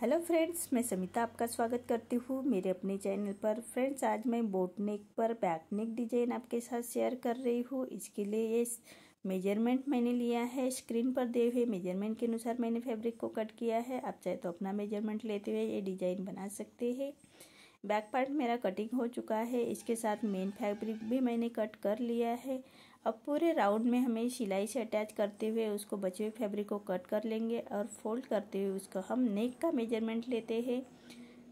hello friends मैं समिता आपका स्वागत करती हूँ मेरे अपने चैनल पर फ्रेंड्स आज मैं बोटनेक पर बैकनेक डिजाइन आपके साथ शेयर कर रही हूँ इसके लिए ये मेजरमेंट मैंने लिया है स्क्रीन पर दिए हुए मेजरमेंट के अनुसार मैंने फैब्रिक को कट किया है आप चाहे तो अपना मेजरमेंट लेते हुए ये डिजाइन बना सकते हैं बैक पार्ट मेरा कटिंग हो चुका है इसके साथ मेन फैब्रिक भी मैंने कट कर लिया है अब पूरे राउंड में हमें सिलाई से अटैच करते हुए उसको बचे हुए फैब्रिक को कट कर लेंगे और फोल्ड करते हुए उसका हम नेक का मेजरमेंट लेते हैं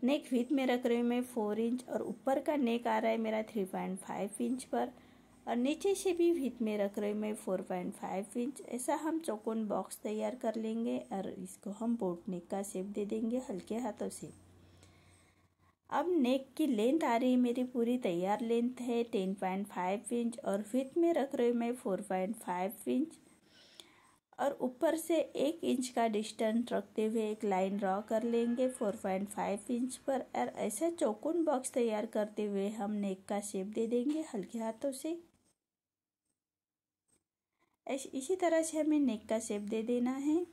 नेक विथ में रख रही हूँ मैं फोर इंच और ऊपर का नेक आ रहा है मेरा थ्री पॉइंट फाइव इंच पर और नीचे से भी विथ में रख रही हूँ मैं फोर पॉइंट फाइव इंच ऐसा हम चौकोन बॉक्स तैयार कर लेंगे और इसको हम बोट नेक का शेप दे देंगे हल्के हाथों से अब नेक की लेंथ आ रही है मेरी पूरी तैयार लेंथ है टेन पॉइंट फाइव इंच और फिथ में रख रही हूँ मैं फोर पॉइंट फाइव इंच और ऊपर से एक इंच का डिस्टेंस रखते हुए एक लाइन ड्रॉ कर लेंगे फोर पॉइंट फाइव इंच पर और ऐसा चौकुन बॉक्स तैयार करते हुए हम नेक का शेप दे देंगे हल्के हाथों से इसी तरह से हमें नेक का शेप दे देना है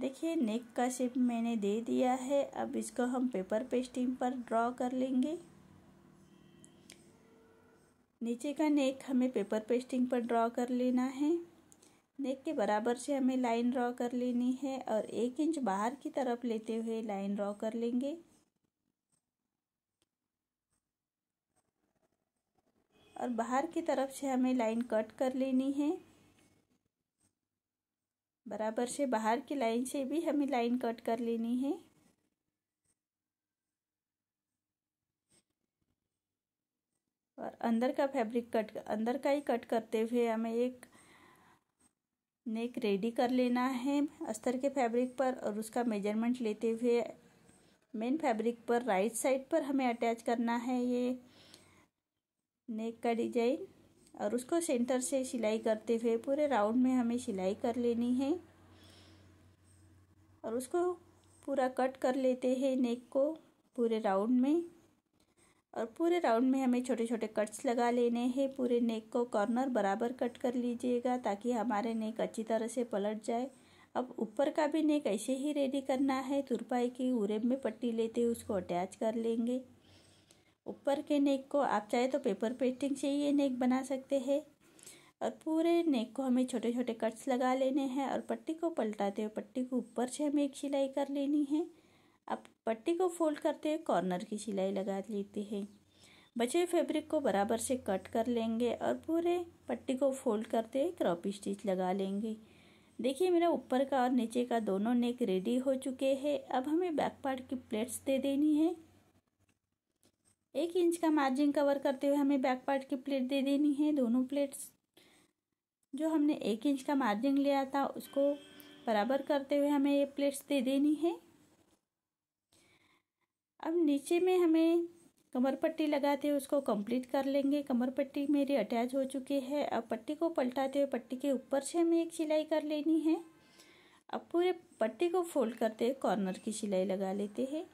देखिए नेक का शेप मैंने दे दिया है अब इसको हम पेपर पेस्टिंग पर ड्रॉ कर लेंगे नीचे का नेक हमें पेपर पेस्टिंग पर ड्रॉ कर लेना है नेक के बराबर से हमें लाइन ड्रॉ कर लेनी है और एक इंच बाहर की तरफ लेते हुए लाइन ड्रॉ कर लेंगे और बाहर की तरफ से हमें लाइन कट कर लेनी है बराबर से बाहर की लाइन से भी हमें लाइन कट कर लेनी है और अंदर का फैब्रिक कट अंदर का ही कट करते हुए हमें एक नेक रेडी कर लेना है अस्तर के फैब्रिक पर और उसका मेजरमेंट लेते हुए मेन फैब्रिक पर राइट साइड पर हमें अटैच करना है ये नेक का डिजाइन और उसको सेंटर से सिलाई करते हुए पूरे राउंड में हमें सिलाई कर लेनी है और उसको पूरा कट कर लेते हैं नेक को पूरे राउंड में और पूरे राउंड में हमें छोटे छोटे कट्स लगा लेने हैं पूरे नेक को कॉर्नर बराबर कट कर लीजिएगा ताकि हमारे नेक अच्छी तरह से पलट जाए अब ऊपर का भी नेक ऐसे ही रेडी करना है तुरपाई की उरेब में पट्टी लेते हुए उसको अटैच कर लेंगे ऊपर के नेक को आप चाहे तो पेपर पेंटिंग से ये नेक बना सकते हैं और पूरे नेक को हमें छोटे छोटे कट्स लगा लेने हैं और पट्टी को पलटाते हुए पट्टी को ऊपर से हमें एक सिलाई कर लेनी है अब पट्टी को फोल्ड करते हुए कॉर्नर की सिलाई लगा लेते हैं बचे हुए फैब्रिक को बराबर से कट कर लेंगे और पूरे पट्टी को फोल्ड करते हुए क्रॉप स्टिच लगा लेंगे देखिए मेरा ऊपर का और नीचे का दोनों नेक रेडी हो चुके हैं अब हमें बैक पार्ट की प्लेट्स दे देनी है एक इंच का मार्जिन कवर करते हुए हमें बैक पार्ट की प्लेट दे देनी है दोनों प्लेट्स जो हमने एक इंच का मार्जिन लिया था उसको बराबर करते हुए हमें ये प्लेट्स दे देनी है अब नीचे में हमें कमर पट्टी लगाते हुए उसको कंप्लीट कर लेंगे कमर पट्टी मेरी अटैच हो चुकी है अब पट्टी को पलटाते हुए पट्टी के ऊपर से हमें एक सिलाई कर लेनी है अब पूरे पट्टी को फोल्ड करते हुए कॉर्नर की सिलाई लगा लेते हैं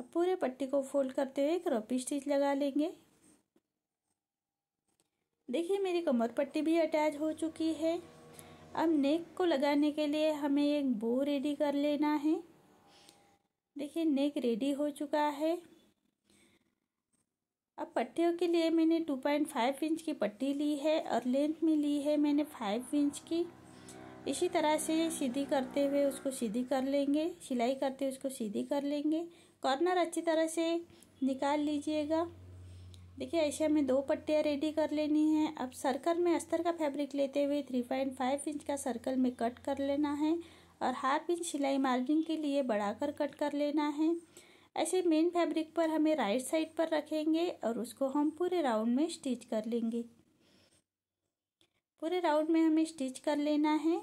अब पूरे पट्टी को फोल्ड करते हुए एक रोपी स्टिच लगा लेंगे देखिए मेरी कमर पट्टी भी अटैच हो चुकी है अब नेक को लगाने के लिए हमें एक बो रेडी कर लेना है देखिए नेक रेडी हो चुका है अब पट्टियों के लिए मैंने 2.5 इंच की पट्टी ली है और लेंथ में ली है मैंने 5 इंच की इसी तरह से सीधी करते हुए उसको सीधी कर लेंगे सिलाई करते हुए उसको सीधी कर लेंगे कॉर्नर अच्छी तरह से निकाल लीजिएगा देखिए ऐसे हमें दो पट्टियाँ रेडी कर लेनी है अब सर्कल में अस्तर का फैब्रिक लेते हुए थ्री पॉइंट फाइव इंच का सर्कल में कट कर लेना है और हाफ इंच सिलाई मार्जिन के लिए बढ़ाकर कट कर लेना है ऐसे मेन फैब्रिक पर हमें राइट साइड पर रखेंगे और उसको हम पूरे राउंड में स्टिच कर लेंगे पूरे राउंड में हमें स्टिच कर लेना है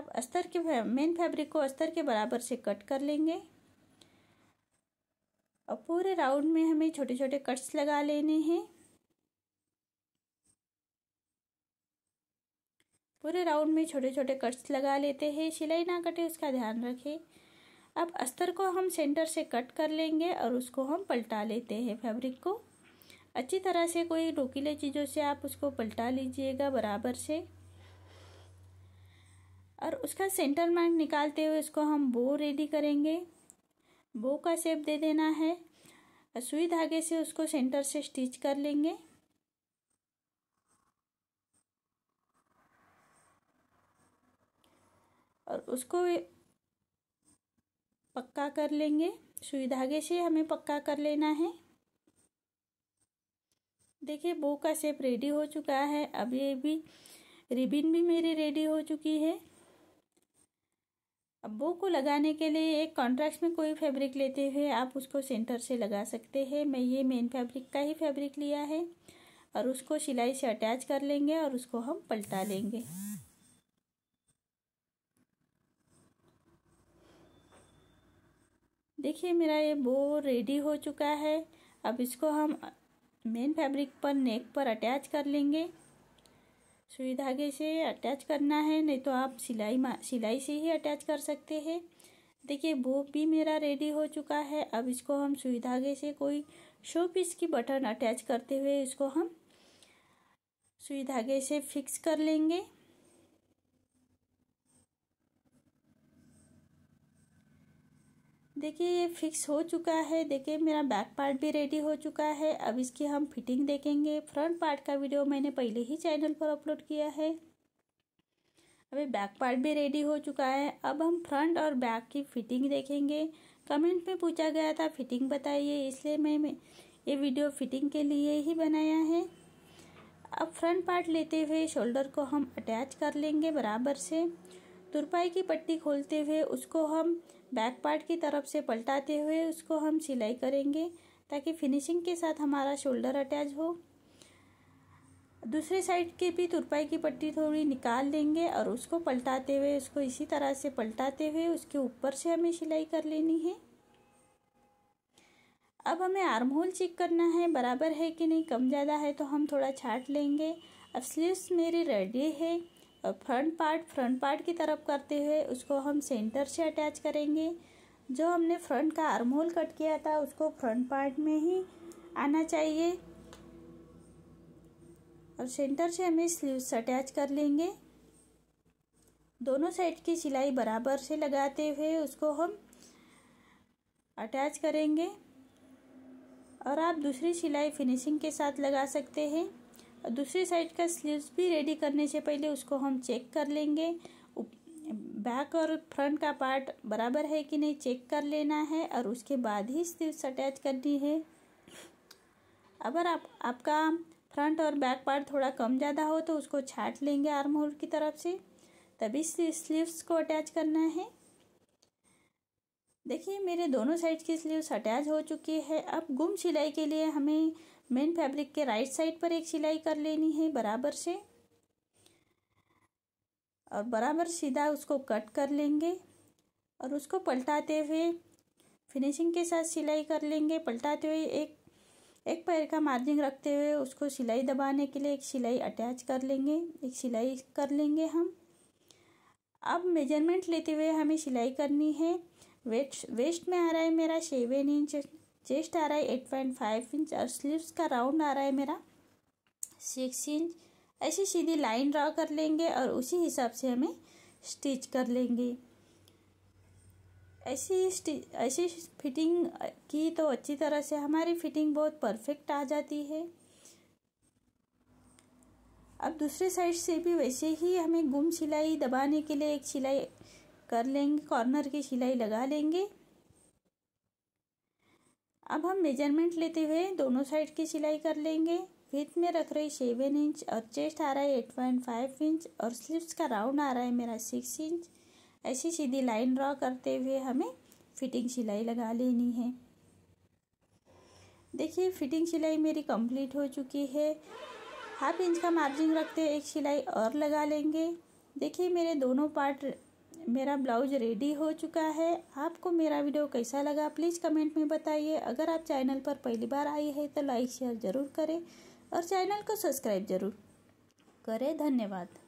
अब अस्तर के मेन फैब्रिक को अस्तर के बराबर से कट कर लेंगे और पूरे राउंड में हमें छोटे छोटे कट्स लगा लेने हैं पूरे राउंड में छोटे छोटे कट्स लगा लेते हैं सिलाई ना कटे उसका ध्यान रखें अब अस्तर को हम सेंटर से कट कर लेंगे और उसको हम पलटा लेते हैं फैब्रिक को अच्छी तरह से कोई रोकीले चीज़ों से आप उसको पलटा लीजिएगा बराबर से और उसका सेंटर मार्क निकालते हुए इसको हम बो रेडी करेंगे बो का शेप दे देना है सुई धागे से उसको सेंटर से स्टिच कर लेंगे और उसको पक्का कर लेंगे सुई धागे से हमें पक्का कर लेना है देखिए बो का शेप रेडी हो चुका है अब ये भी रिबिन भी मेरी रेडी हो चुकी है अब बो को लगाने के लिए एक कॉन्ट्रास्ट में कोई फैब्रिक लेते हुए आप उसको सेंटर से लगा सकते हैं मैं ये मेन फैब्रिक का ही फैब्रिक लिया है और उसको सिलाई से अटैच कर लेंगे और उसको हम पलटा लेंगे देखिए मेरा ये बो रेडी हो चुका है अब इसको हम मेन फैब्रिक पर नेक पर अटैच कर लेंगे सुई धागे से अटैच करना है नहीं तो आप सिलाई सिलाई से ही अटैच कर सकते हैं देखिए वो भी मेरा रेडी हो चुका है अब इसको हम सुई धागे से कोई शो पीस की बटन अटैच करते हुए इसको हम सुई धागे से फिक्स कर लेंगे देखिए ये फिक्स हो चुका है देखिए मेरा बैक पार्ट भी रेडी हो चुका है अब इसकी हम फिटिंग देखेंगे फ्रंट पार्ट का वीडियो मैंने पहले ही चैनल पर अपलोड किया है अभी बैक पार्ट भी रेडी हो चुका है अब हम फ्रंट और बैक की फिटिंग देखेंगे कमेंट में पूछा गया था फिटिंग बताइए इसलिए मैं ये वीडियो फिटिंग के लिए ही बनाया है अब फ्रंट पार्ट लेते हुए शोल्डर को हम अटैच कर लेंगे बराबर से तुरपाई की पट्टी खोलते हुए उसको हम बैक पार्ट की तरफ से पलटाते हुए उसको हम सिलाई करेंगे ताकि फिनिशिंग के साथ हमारा शोल्डर अटैच हो दूसरे साइड के भी तुरपाई की पट्टी थोड़ी निकाल लेंगे और उसको पलटाते हुए उसको इसी तरह से पलटाते हुए उसके ऊपर से हमें सिलाई कर लेनी है अब हमें आर्म होल चेक करना है बराबर है कि नहीं कम ज़्यादा है तो हम थोड़ा छाट लेंगे अब स्लीव्स मेरी रेडी है फ्रंट पार्ट फ्रंट पार्ट की तरफ करते हुए उसको हम सेंटर से अटैच करेंगे जो हमने फ्रंट का आर्म होल कट किया था उसको फ्रंट पार्ट में ही आना चाहिए और सेंटर से हमें स्लीव्स अटैच कर लेंगे दोनों साइड की सिलाई बराबर से लगाते हुए उसको हम अटैच करेंगे और आप दूसरी सिलाई फिनिशिंग के साथ लगा सकते हैं और दूसरी साइड का स्लीव्स भी रेडी करने से पहले उसको हम चेक कर लेंगे बैक और फ्रंट का पार्ट बराबर है कि नहीं चेक कर लेना है और उसके बाद ही स्लीव्स अटैच करनी है अगर आप आपका फ्रंट और बैक पार्ट थोड़ा कम ज़्यादा हो तो उसको छाट लेंगे आर्म होल की तरफ से तभी स्लीव्स को अटैच करना है देखिए मेरे दोनों साइड की स्लीव्स अटैच हो चुकी है अब गुम सिलाई के लिए हमें मेन फैब्रिक के राइट साइड पर एक सिलाई कर लेनी है बराबर से और बराबर सीधा उसको कट कर लेंगे और उसको पलटाते हुए फिनिशिंग के साथ सिलाई कर लेंगे पलटाते हुए एक एक पैर का मार्जिन रखते हुए उसको सिलाई दबाने के लिए एक सिलाई अटैच कर लेंगे एक सिलाई कर लेंगे हम अब मेजरमेंट लेते हुए हमें सिलाई करनी है वेस्ट वेस्ट में आ रहा है मेरा सेवन इंच चेस्ट आ रहा है एट पॉइंट फाइव इंच और स्लीव्स का राउंड आ रहा है मेरा सिक्स इंच ऐसी सीधी लाइन ड्रा कर लेंगे और उसी हिसाब से हमें स्टिच कर लेंगे ऐसी ऐसी फिटिंग की तो अच्छी तरह से हमारी फिटिंग बहुत परफेक्ट आ जाती है अब दूसरे साइड से भी वैसे ही हमें गुम सिलाई दबाने के लिए एक सिलाई कर लेंगे कॉर्नर की सिलाई लगा लेंगे अब हम मेजरमेंट लेते हुए दोनों साइड की सिलाई कर लेंगे विथ में रख रही सेवन इंच और चेस्ट आ रहा है एट पॉइंट फाइव इंच और स्लीव्स का राउंड आ रहा है मेरा सिक्स इंच ऐसी सीधी लाइन ड्रॉ करते हुए हमें फिटिंग सिलाई लगा लेनी है देखिए फिटिंग सिलाई मेरी कंप्लीट हो चुकी है हाफ इंच का मार्जिन रखते हुए एक सिलाई और लगा लेंगे देखिए मेरे दोनों पार्ट मेरा ब्लाउज रेडी हो चुका है आपको मेरा वीडियो कैसा लगा प्लीज़ कमेंट में बताइए अगर आप चैनल पर पहली बार आई है तो लाइक शेयर ज़रूर करें और चैनल को सब्सक्राइब ज़रूर करें धन्यवाद